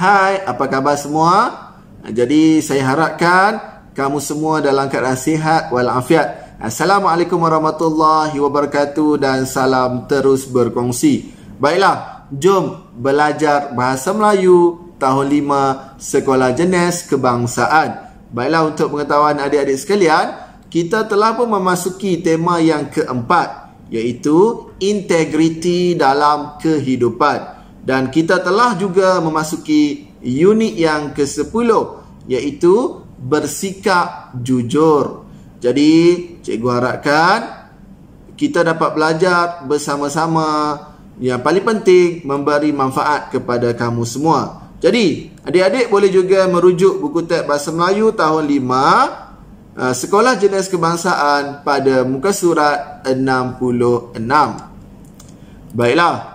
Hai, apa khabar semua? Jadi saya harapkan kamu semua dalam keadaan sihat walafiat. Assalamualaikum warahmatullahi wabarakatuh dan salam terus berkongsi. Baiklah, jom belajar Bahasa Melayu tahun 5 Sekolah Jenis Kebangsaan. Baiklah, untuk pengetahuan adik-adik sekalian, kita telah pun memasuki tema yang keempat iaitu integriti dalam kehidupan dan kita telah juga memasuki unit yang ke-10 iaitu bersikap jujur. Jadi, cikgu harapkan kita dapat belajar bersama-sama yang paling penting memberi manfaat kepada kamu semua. Jadi, adik-adik boleh juga merujuk buku teks Bahasa Melayu tahun 5 eh, Sekolah Jenis Kebangsaan pada muka surat 66. Baiklah,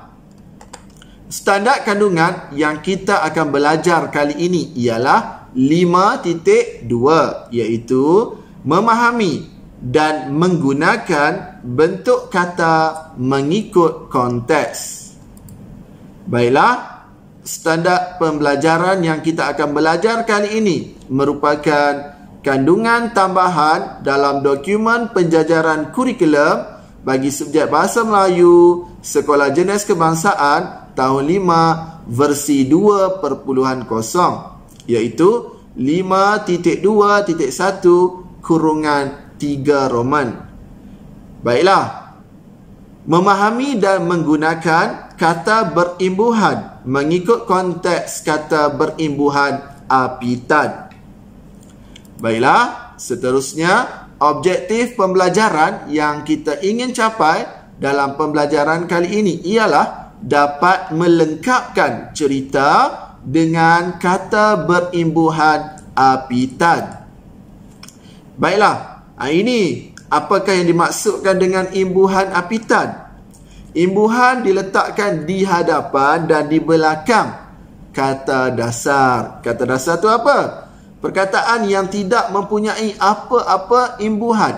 standar kandungan yang kita akan belajar kali ini ialah 5.2 iaitu memahami dan menggunakan bentuk kata mengikut konteks. Baiklah, standar pembelajaran yang kita akan belajar kali ini merupakan kandungan tambahan dalam dokumen penjajaran kurikulum bagi subjek Bahasa Melayu Sekolah Jenis Kebangsaan tahun 5 versi perpuluhan kosong, iaitu 5.2.1 kurungan 3 Roman. Baiklah. Memahami dan menggunakan kata berimbuhan mengikut konteks kata berimbuhan apitan. Baiklah, seterusnya objektif pembelajaran yang kita ingin capai dalam pembelajaran kali ini ialah dapat melengkapkan cerita dengan kata berimbuhan apitan. Baiklah, ah, ini apakah yang dimaksudkan dengan imbuhan apitan? Imbuhan diletakkan di hadapan dan di belakang kata dasar. Kata dasar itu apa? Perkataan yang tidak mempunyai apa-apa imbuhan.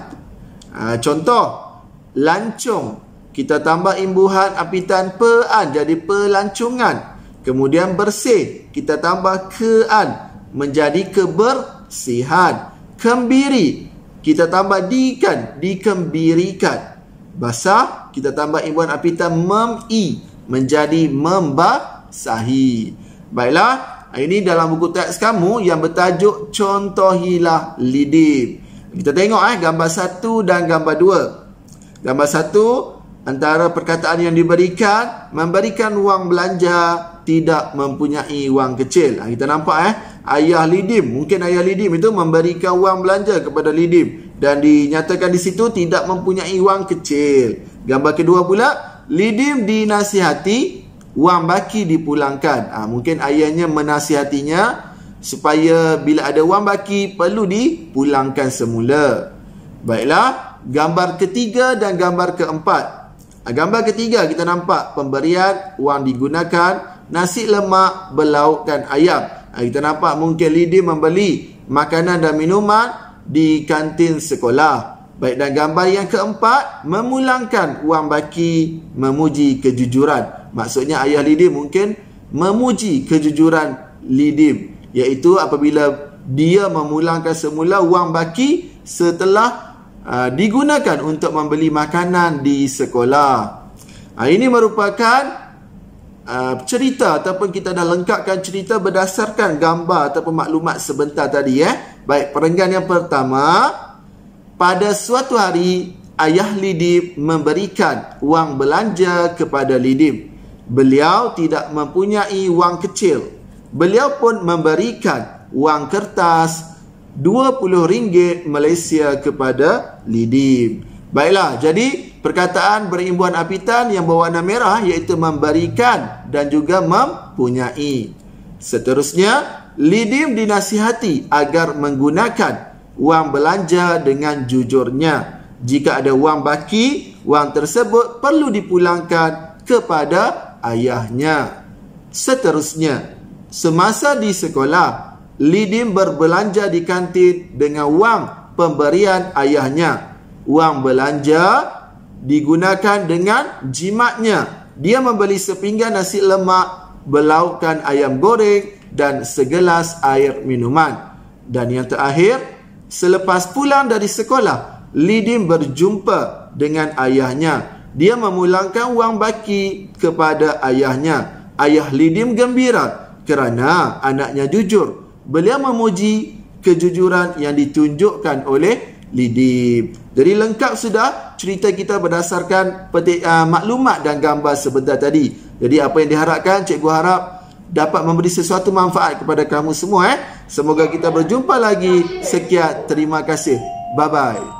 Ah, contoh, lancung kita tambah imbuhan apitan pean jadi pelancungan kemudian bersih kita tambah kean menjadi kebersihan kembiri kita tambah dikan dikembirikan basah kita tambah imbuhan apitan mem-i menjadi membasahi baiklah ini dalam buku teks kamu yang bertajuk contohilah lidib kita tengok eh gambar satu dan gambar dua. gambar satu antara perkataan yang diberikan memberikan wang belanja tidak mempunyai wang kecil ha, kita nampak eh ayah lidim mungkin ayah lidim itu memberikan wang belanja kepada lidim dan dinyatakan di situ tidak mempunyai wang kecil gambar kedua pula lidim dinasihati wang baki dipulangkan ha, mungkin ayahnya menasihatinya supaya bila ada wang baki perlu dipulangkan semula baiklah gambar ketiga dan gambar keempat Gambar ketiga kita nampak pemberian wang digunakan nasi lemak dan ayam. Kita nampak mungkin Lidi membeli makanan dan minuman di kantin sekolah. Baik dan gambar yang keempat memulangkan wang baki memuji kejujuran. Maksudnya ayah Lidi mungkin memuji kejujuran Lidi iaitu apabila dia memulangkan semula wang baki setelah Ah, digunakan untuk membeli makanan di sekolah. Uh, ini merupakan uh, cerita ataupun kita dah lengkapkan cerita berdasarkan gambar ataupun maklumat sebentar tadi ya. Eh. Baik, perenggan yang pertama pada suatu hari ayah Lidip memberikan wang belanja kepada Lidip. Beliau tidak mempunyai wang kecil. Beliau pun memberikan wang kertas RM20 Malaysia kepada Lidib. Baiklah, jadi perkataan berimbuhan apitan yang berwarna merah iaitu memberikan dan juga mempunyai. Seterusnya, Lidim dinasihati agar menggunakan wang belanja dengan jujurnya. Jika ada wang baki, wang tersebut perlu dipulangkan kepada ayahnya. Seterusnya, semasa di sekolah, Lidim berbelanja di kantin dengan wang pemberian ayahnya. Wang belanja digunakan dengan jimatnya. Dia membeli sepinggan nasi lemak, belaukan ayam goreng dan segelas air minuman. Dan yang terakhir, selepas pulang dari sekolah, Lidim berjumpa dengan ayahnya. Dia memulangkan wang baki kepada ayahnya. Ayah Lidim gembira kerana anaknya jujur beliau memuji kejujuran yang ditunjukkan oleh Lidip. Jadi lengkap sudah cerita kita berdasarkan peti uh, maklumat dan gambar sebentar tadi. Jadi apa yang diharapkan, cikgu harap dapat memberi sesuatu manfaat kepada kamu semua. Eh. Semoga kita berjumpa lagi. Sekian, terima kasih. Bye-bye.